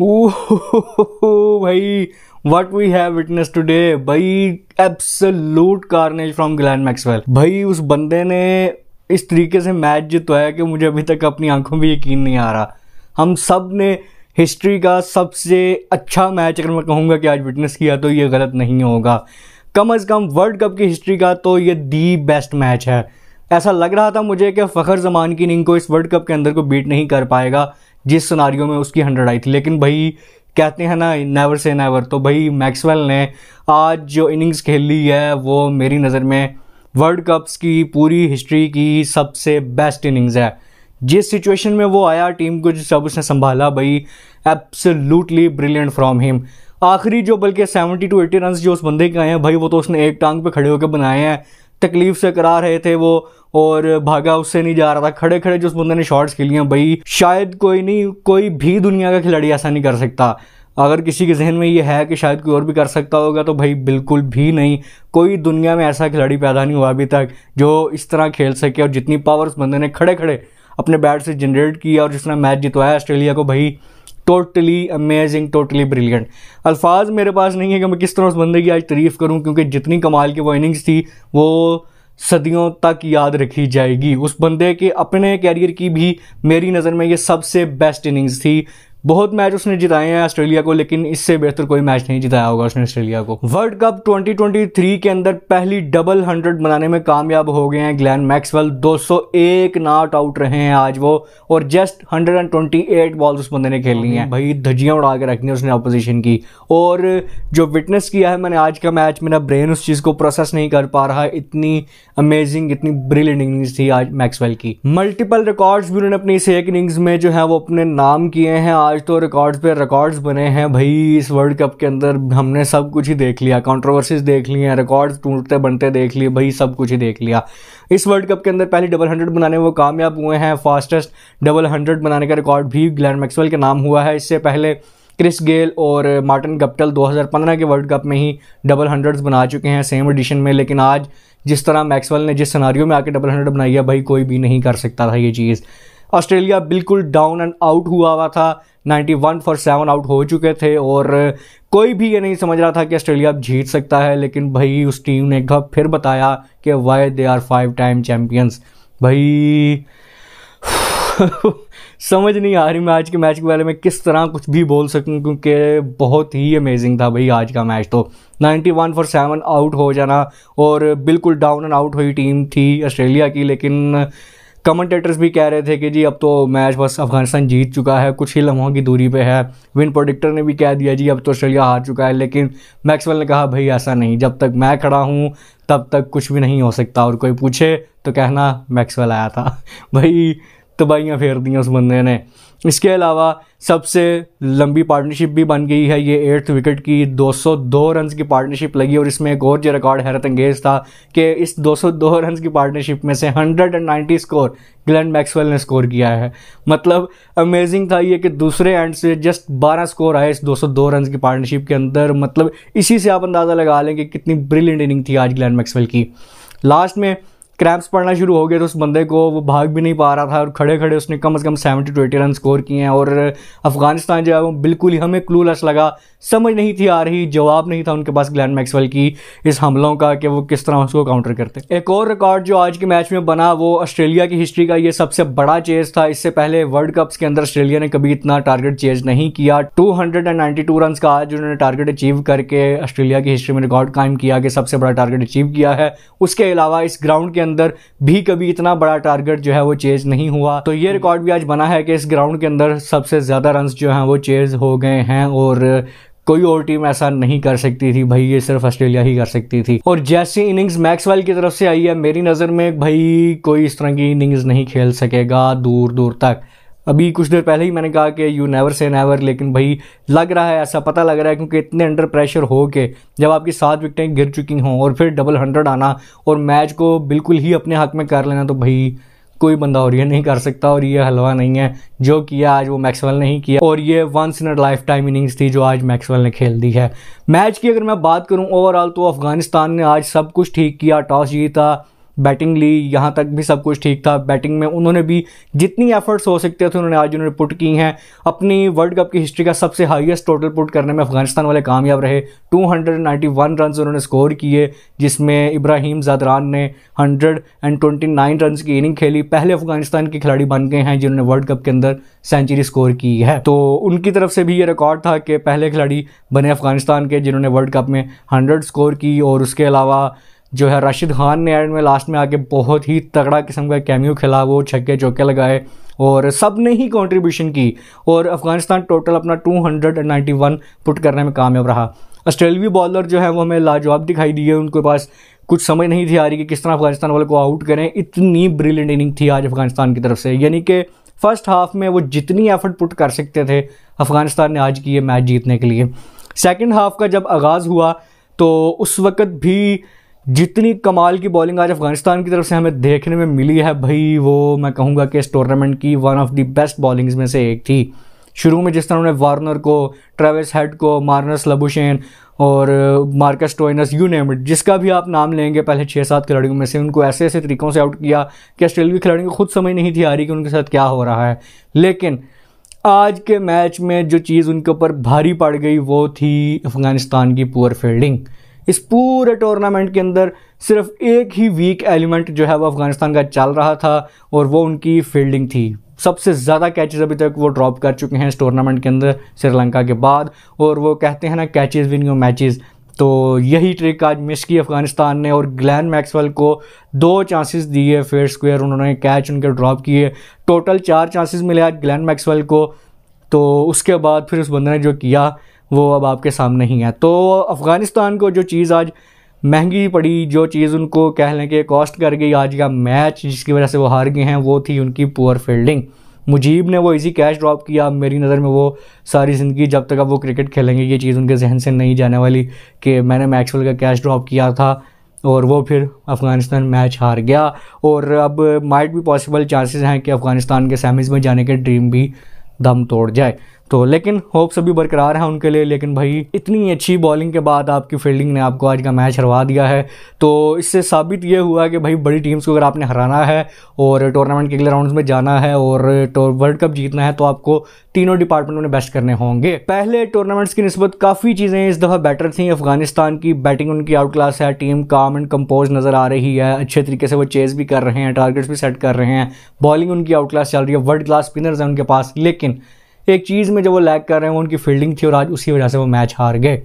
भाई what we have witness today भाई absolute carnage from Glenn Maxwell भाई उस बंदे ने इस तरीके से मैच जितवाया कि मुझे अभी तक अपनी आंखों में यकीन नहीं आ रहा हम सब ने हिस्ट्री का सबसे अच्छा मैच अगर मैं कहूँगा कि आज विटनेस किया तो ये गलत नहीं होगा कम अज़ कम वर्ल्ड कप की हिस्ट्री का तो ये दी बेस्ट मैच है ऐसा लग रहा था मुझे कि फ़खर जमान की निंग को इस वर्ल्ड कप के अंदर को बीट नहीं कर पाएगा जिस सुनारियों में उसकी हंड्रेड आई थी लेकिन भाई कहते हैं ना नेवर से नेवर तो भाई मैक्सवेल ने आज जो इनिंग्स खेली है वो मेरी नज़र में वर्ल्ड कप्स की पूरी हिस्ट्री की सबसे बेस्ट इनिंग्स है जिस सिचुएशन में वो आया टीम को सब उसने संभाला भाई एब्सोल्युटली ब्रिलियंट फ्रॉम हिम आखिरी जो बल्कि सेवेंटी टू एटी रन जो उस बंदे के आए हैं भाई वो तो उसने एक टांग पे खड़े होकर बनाए हैं तकलीफ से करा रहे थे वो और भागा उससे नहीं जा रहा था खड़े खड़े जो उस बंदे ने शॉट्स खेली हैं भाई शायद कोई नहीं कोई भी दुनिया का खिलाड़ी ऐसा नहीं कर सकता अगर किसी के जहन में ये है कि शायद कोई और भी कर सकता होगा तो भाई बिल्कुल भी नहीं कोई दुनिया में ऐसा खिलाड़ी पैदा नहीं हुआ अभी तक जो इस तरह खेल सके और जितनी पावर उस बंदे ने खड़े खड़े अपने बैट से जनरेट किया और जिस तरह मैच जितवाया ऑस्ट्रेलिया को भाई टोटली अमेजिंग टोटली ब्रिलियंट अल्फाज मेरे पास नहीं है कि मैं किस तरह उस बंदे की आज तारीफ़ करूँ क्योंकि जितनी कमाल की वो इनिंग्स थी वो सदियों तक याद रखी जाएगी उस बंदे के अपने कैरियर की भी मेरी नज़र में ये सबसे बेस्ट इनिंग्स थी बहुत मैच उसने जिताए हैं ऑस्ट्रेलिया को लेकिन इससे बेहतर कोई मैच नहीं जिताया होगा उसने ऑस्ट्रेलिया को वर्ल्ड कप 2023 के अंदर पहली डबल हंड्रेड बनाने में कामयाब हो गए हैं ग्लैन मैक्सवेल 201 नॉट आउट रहे हैं आज वो और जस्ट 128 बॉल्स उस बंदे ने खेलनी है भाई धजियाँ उड़ा के रखनी है उसने अपोजिशन की और जो विटनेस किया है मैंने आज का मैच मेरा ब्रेन उस चीज़ को प्रोसेस नहीं कर पा रहा इतनी अमेजिंग इतनी ब्रिल इनिंग्स थी आज मैक्सवेल की मल्टीपल रिकॉर्ड्स भी उन्होंने अपनी इस एक इनिंग्स में जो है वो अपने नाम किए हैं आज तो रिकॉर्ड्स पे रिकॉर्ड्स बने हैं भाई इस वर्ल्ड कप के अंदर हमने सब कुछ ही देख लिया कॉन्ट्रोवर्सीज देख ली हैं रिकॉर्ड्स टूटते बनते देख लिए भाई सब कुछ ही देख लिया इस वर्ल्ड कप के अंदर पहले डबल हंड्रेड बनाने वो कामयाब हुए हैं फास्टेस्ट डबल हंड्रेड बनाने का रिकॉर्ड भी ग्लैन मैक्सवेल के नाम हुआ है इससे पहले क्रिस गेल और मार्टिन गप्टल 2015 के वर्ल्ड कप में ही डबल हंड्रेड्स बना चुके हैं सेम एडिशन में लेकिन आज जिस तरह मैक्सवेल ने जिस सिनारी में आके डबल हंड्रेड बनाई है भाई कोई भी नहीं कर सकता था ये चीज़ ऑस्ट्रेलिया बिल्कुल डाउन एंड आउट हुआ हुआ था 91 फॉर सेवन आउट हो चुके थे और कोई भी ये नहीं समझ रहा था कि ऑस्ट्रेलिया अब जीत सकता है लेकिन भाई उस टीम ने एक बार फिर बताया कि why they are five time champions भाई समझ नहीं आ रही मैं आज के मैच के बारे में किस तरह कुछ भी बोल सकूं क्योंकि बहुत ही अमेजिंग था भाई आज का मैच तो 91 फॉर सेवन आउट हो जाना और बिल्कुल डाउन एंड आउट हुई टीम थी ऑस्ट्रेलिया की लेकिन कमेंटेटर्स भी कह रहे थे कि जी अब तो मैच बस अफगानिस्तान जीत चुका है कुछ ही लम्हों की दूरी पे है विन प्रोडिक्टर ने भी कह दिया जी अब तो ऑस्ट्रेलिया हार चुका है लेकिन मैक्सवेल ने कहा भाई ऐसा नहीं जब तक मैं खड़ा हूँ तब तक कुछ भी नहीं हो सकता और कोई पूछे तो कहना मैक्सवेल आया था भाई तबाहियाँ फेर दी उस बंदे ने इसके अलावा सबसे लंबी पार्टनरशिप भी बन गई है ये एट्थ विकेट की 202 रन की पार्टनरशिप लगी और इसमें एक और जो रिकॉर्ड हैरत अंगेज था कि इस 202 रन की पार्टनरशिप में से 190 स्कोर ग्लेन मैक्सवेल ने स्कोर किया है मतलब अमेजिंग था ये कि दूसरे एंड से जस्ट 12 स्कोर आए इस 202 रन की पार्टनरशिप के अंदर मतलब इसी से आप अंदाज़ा लगा लें कि कितनी ब्रिलियंट इनिंग थी आज ग्लैन मैक्सवेल की लास्ट में क्रैम्प्स पड़ना शुरू हो गए तो उस बंदे को वो भाग भी नहीं पा रहा था और खड़े खड़े उसने कम से कम सेवेंटी ट्वेंटी रन स्कोर किए हैं और अफगानिस्तान जो है वो बिल्कुल ही हमें क्लूलेस लगा समझ नहीं थी आ रही जवाब नहीं था उनके पास ग्लैन मैक्सवेल की इस हमलों का कि वो किस तरह उसको काउंटर करते एक और रिकॉर्ड जो आज के मैच में बना वो ऑस्ट्रेलिया की हिस्ट्री का ये सबसे बड़ा चेज था इससे पहले वर्ल्ड कप्स के अंदर ऑस्ट्रेलिया ने कभी इतना टारगेट चेज नहीं किया two hundred and ninety two run का आज उन्होंने टारगेट अचीव करके ऑस्ट्रेलिया की हिस्ट्री में रिकॉर्ड कायम किया कि सबसे बड़ा टारगेट अचीव किया है उसके अलावा इस ग्राउंड के अंदर भी कभी इतना बड़ा टारगेट जो है वो चेज नहीं हुआ तो ये रिकॉर्ड भी आज बना है कि इस ग्राउंड के अंदर सबसे ज़्यादा रन जो है वो चेज हो गए हैं और कोई और टीम ऐसा नहीं कर सकती थी भाई ये सिर्फ ऑस्ट्रेलिया ही कर सकती थी और जैसी इनिंग्स मैक्सवेल की तरफ से आई है मेरी नज़र में भाई कोई इस तरह की इनिंग्स नहीं खेल सकेगा दूर दूर तक अभी कुछ देर पहले ही मैंने कहा कि यू नेवर से नेवर लेकिन भाई लग रहा है ऐसा पता लग रहा है क्योंकि इतने अंडर प्रेशर हो के जब आपकी सात विकटें गिर चुकी हों और फिर डबल हंड्रेड आना और मैच को बिल्कुल ही अपने हाथ में कर लेना तो भाई कोई बंदा और ये नहीं कर सकता और ये हलवा नहीं है जो किया आज वो मैक्सवेल ने ही किया और ये once in a lifetime innings थी जो आज मैक्सवेल ने खेल दी है मैच की अगर मैं बात करूँ ओवरऑल तो अफगानिस्तान ने आज सब कुछ ठीक किया टॉस जीता बैटिंग ली यहाँ तक भी सब कुछ ठीक था बैटिंग में उन्होंने भी जितनी एफर्ट्स हो सकते थे उन्होंने आज उन्होंने पुट की हैं अपनी वर्ल्ड कप की हिस्ट्री का सबसे हाईएस्ट टोटल पुट करने में अफगानिस्तान वाले कामयाब रहे 291 रन्स उन्होंने स्कोर किए जिसमें इब्राहिम जादरान ने 129 रन्स की इनिंग खेली पहले अफगानिस्तान के खिलाड़ी बन गए हैं जिन्होंने वर्ल्ड कप के अंदर सेंचुरी स्कोर की है तो उनकी तरफ से भी ये रिकॉर्ड था कि पहले खिलाड़ी बने अफगानिस्तान के जिन्होंने वर्ल्ड कप में हंड्रेड स्कोर की और उसके अलावा जो है राशिद खान ने एंड में लास्ट में आके बहुत ही तगड़ा किस्म का कैम्यू खिला वो छक्के चौके लगाए और सब ने ही कॉन्ट्रीब्यूशन की और अफगानिस्तान टोटल अपना 291 पुट करने में कामयाब रहा ऑस्ट्रेलवी बॉलर जो है वो हमें लाजवाब दिखाई दिए उनके पास कुछ समझ नहीं थी आ रही कि किस तरह अफगानिस्तान वाले को आउट करें इतनी ब्रिलियंट इनिंग थी आज अफगानिस्तान की तरफ से यानी कि फर्स्ट हाफ में वो जितनी एफर्ट पुट कर सकते थे अफगानिस्तान ने आज की ये मैच जीतने के लिए सेकेंड हाफ का जब आगाज़ हुआ तो उस वक्त भी जितनी कमाल की बॉलिंग आज अफगानिस्तान की तरफ से हमें देखने में मिली है भाई वो मैं कहूँगा कि इस टूर्नामेंट की one of the best bowlings में से एक थी शुरू में जिस तरह उन्होंने वार्नर को ट्रेविस हेड को मार्नस लबुशेन और Marcus Stoinis you name it जिसका भी आप नाम लेंगे पहले छः सात खिलाड़ियों में से उनको ऐसे ऐसे तरीक़ों से आउट किया कि ऑस्ट्रेलिया के खिलाड़ियों को खुद समझ नहीं थी आ रही कि उनके साथ क्या हो रहा है लेकिन आज के मैच में जो चीज़ उनके ऊपर भारी पड़ गई वो थी अफ़गानिस्तान की पुअर फील्डिंग इस पूरे टूर्नामेंट के अंदर सिर्फ एक ही वीक एलिमेंट जो है वो अफगानिस्तान का चल रहा था और वो उनकी फील्डिंग थी सबसे ज़्यादा कैचेस अभी तक वो ड्रॉप कर चुके हैं इस टूर्नामेंट के अंदर श्रीलंका के बाद और वो कहते हैं ना कैचेस विन योर मैचेस तो यही ट्रिक आज मिस की अफगानिस्तान ने और ग्लैन मैक्सवेल को दो चांसेस दिए फेयर स्क्वेयर उन्होंने कैच उनके ड्रॉप किए टोटल चार चांसेस मिले आज ग्लैन मैक्सवेल को तो उसके बाद फिर उस बंदे ने जो किया वो अब आपके सामने ही है तो अफ़गानिस्तान को जो चीज़ आज महंगी पड़ी जो चीज़ उनको कह लें कि कॉस्ट कर गई आज का मैच जिसकी वजह से वो हार गए हैं वो थी उनकी पुअर फील्डिंग मुजीब ने वो इजी कैश ड्रॉप किया मेरी नज़र में वो सारी ज़िंदगी जब तक अब वो क्रिकेट खेलेंगे ये चीज़ उनके जहन से नहीं जाने वाली कि मैंने मैक्सवेल का कैश ड्रॉप किया था और वो फिर अफ़गानिस्तान मैच हार गया और अब माइट भी पॉसिबल चांसेस हैं कि अफ़गानिस्तान के सेमीज़ में जाने के ड्रीम भी दम तोड़ जाए तो लेकिन होप सभी बरकरार हैं उनके लिए लेकिन भाई इतनी अच्छी बॉलिंग के बाद आपकी फील्डिंग ने आपको आज का मैच हरवा दिया है तो इससे साबित ये हुआ कि भाई बड़ी टीम्स को अगर आपने हराना है और टूर्नामेंट के अगले राउंड्स में जाना है और वर्ल्ड कप जीतना है तो आपको तीनों डिपार्टमेंट में बेस्ट करने होंगे पहले टूर्नामेंट्स की नस्बत काफ़ी चीज़ें इस दफ़ा बेटर थी अफगानिस्तान की बैटिंग उनकी आउट क्लास है टीम काम एंड कंपोज नज़र आ रही है अच्छे तरीके से वो चेज भी कर रहे हैं टारगेट्स भी सेट कर रहे हैं बॉलिंग उनकी आउट क्लास चल रही है वर्ल्ड क्लास स्पिनर्स हैं उनके पास लेकिन एक चीज़ में जब वो लैग कर रहे हैं वो उनकी फील्डिंग थी और आज उसी वजह से वो मैच हार गए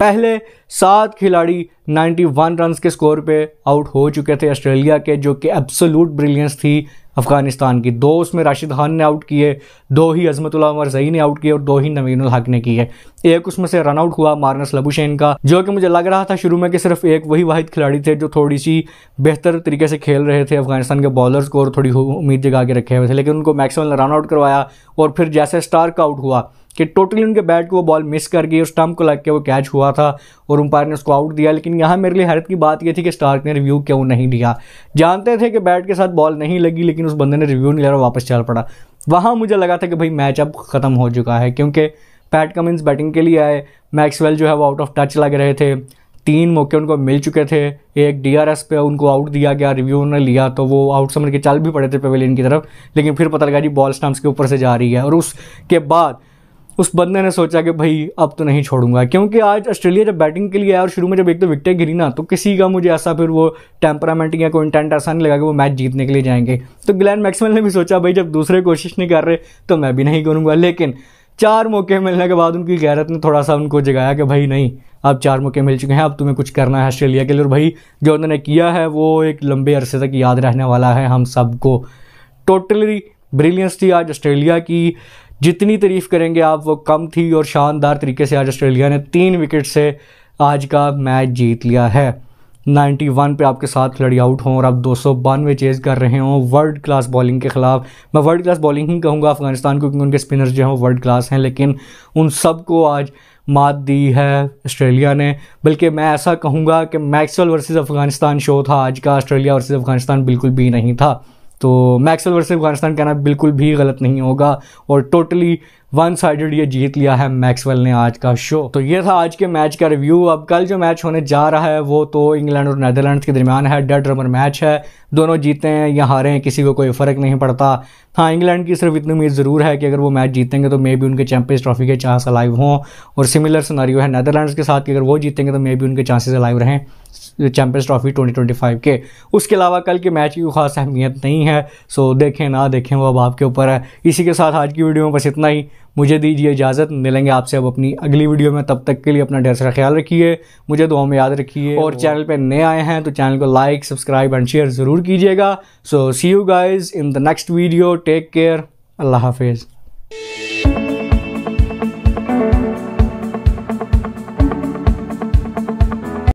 पहले सात खिलाड़ी 91 रन के स्कोर पे आउट हो चुके थे ऑस्ट्रेलिया के जो कि एब्सोलूट ब्रिलियंस थी अफगानिस्तान की दो उसमें राशिद खान ने आउट किए दो ही अजमतुल्ला उमर जई ने आउट किए और दो ही नवीन हक ने किए एक उसमें से रन आउट हुआ मारनस लबुशैन का जो कि मुझे लग रहा था शुरू में कि सिर्फ एक वही वाहिद खिलाड़ी थे जो थोड़ी सी बेहतर तरीके से खेल रहे थे अफगानिस्तान के बॉलर्स को और थोड़ी उम्मीद जगा के रखे हुए थे लेकिन उनको मैक्सिमम ने रन आउट करवाया और फिर जैसे स्टार का आउट हुआ कि टोटली उनके बैट को वो बॉल मिस कर गई और स्टम्प को लग के वो कैच हुआ था और उम्पायर ने उसको आउट दिया लेकिन यहाँ मेरे लिए हैरत की बात ये थी कि स्टार्क ने रिव्यू क्यों नहीं दिया जानते थे कि बैट के साथ बॉल नहीं लगी लेकिन लेकिन उस बंदे ने रिव्यू नहीं लिया वापस चल पड़ा वहाँ मुझे लगा था कि भाई मैच अब ख़त्म हो चुका है क्योंकि पैट कमिंस बैटिंग के लिए आए मैक्सवेल जो है वो आउट ऑफ टच लग रहे थे तीन मौके उनको मिल चुके थे एक डीआरएस पे उनको आउट दिया गया रिव्यू ने लिया तो वो आउट समझ के चल भी पड़े थे पवेलियन की तरफ लेकिन फिर पता लगा जी बॉल स्टम्प्स के ऊपर से जा रही है और उसके बाद उस बंदे ने सोचा कि भाई अब तो नहीं छोड़ूंगा क्योंकि आज ऑस्ट्रेलिया जब बैटिंग के लिए आया और शुरू में जब एक तो विकटें गिरी ना तो किसी का मुझे ऐसा फिर वो टेम्परामेंट या कोई इंटेंट ऐसा नहीं लगा कि वो मैच जीतने के लिए जाएंगे तो ग्लैन मैक्सवेल ने भी सोचा भाई जब दूसरे कोशिश नहीं कर रहे तो मैं भी नहीं करूँगा लेकिन चार मौके मिलने के बाद उनकी गैरत ने थोड़ा सा उनको जगाया कि भाई नहीं अब चार मौके मिल चुके हैं अब तुम्हें कुछ करना है ऑस्ट्रेलिया के लिए और भाई जो उन्होंने किया है वो एक लंबे अरसे तक याद रहने वाला है हम सबको टोटली ब्रिलियंस थी आज ऑस्ट्रेलिया की जितनी तारीफ करेंगे आप वो कम थी और शानदार तरीके से आज ऑस्ट्रेलिया ने तीन विकेट से आज का मैच जीत लिया है 91 पे आपके साथ खिलाड़ी आउट हों और आप दो सौ बानवे चेज़ कर रहे हों वर्ल्ड क्लास बॉलिंग के ख़िलाफ़ मैं वर्ल्ड क्लास बॉलिंग ही कहूँगा अफगानिस्तान को क्योंकि उनके स्पिनर्स जो हैं वर्ल्ड क्लास हैं लेकिन उन सब को आज मात दी है ऑस्ट्रेलिया ने बल्कि मैं ऐसा कहूँगा कि मैक्सवेल वर्सेस अफ़गानिस्तान शो था आज का ऑस्ट्रेलिया वर्सेस अफ़गानिस्तान बिल्कुल भी नहीं था तो मैक्सवेल वर्सेस अफगानिस्तान कहना बिल्कुल भी गलत नहीं होगा और टोटली वन साइडेड ये जीत लिया है मैक्सवेल ने आज का शो तो ये था आज के मैच का रिव्यू अब कल जो मैच होने जा रहा है वो तो इंग्लैंड और नैदरलैंड के दरमियान है डेड रबर मैच है दोनों जीते हैं या हारे हैं किसी को कोई फ़र्क नहीं पड़ता हाँ इंग्लैंड की सिर्फ इतनी उम्मीद ज़रूर है कि अगर वो मैच जीतेंगे तो मे बी उनके चैंपियंस ट्रॉफी के चांस अलाइव हों और सिमिलर सिनारियो है नैदरलैंड के साथ कि अगर वो जीतेंगे तो मे बी उनके चांसेस अलाइव रहें चैंपियंस ट्रॉफी 2025 के उसके अलावा कल के मैच की खास अहमियत नहीं है सो देखें ना देखें वो अब आपके ऊपर है इसी के साथ आज की वीडियो में बस इतना ही मुझे दीजिए इजाज़त मिलेंगे आपसे अब अपनी अगली वीडियो में तब तक के लिए अपना ढेर सारा ख्याल रखिए मुझे दुआ में याद रखिए और चैनल पर नए आए हैं तो चैनल को लाइक सब्सक्राइब एंड शेयर ज़रूर कीजिएगा so see you guys in the next video take care अल्लाह हाफिज़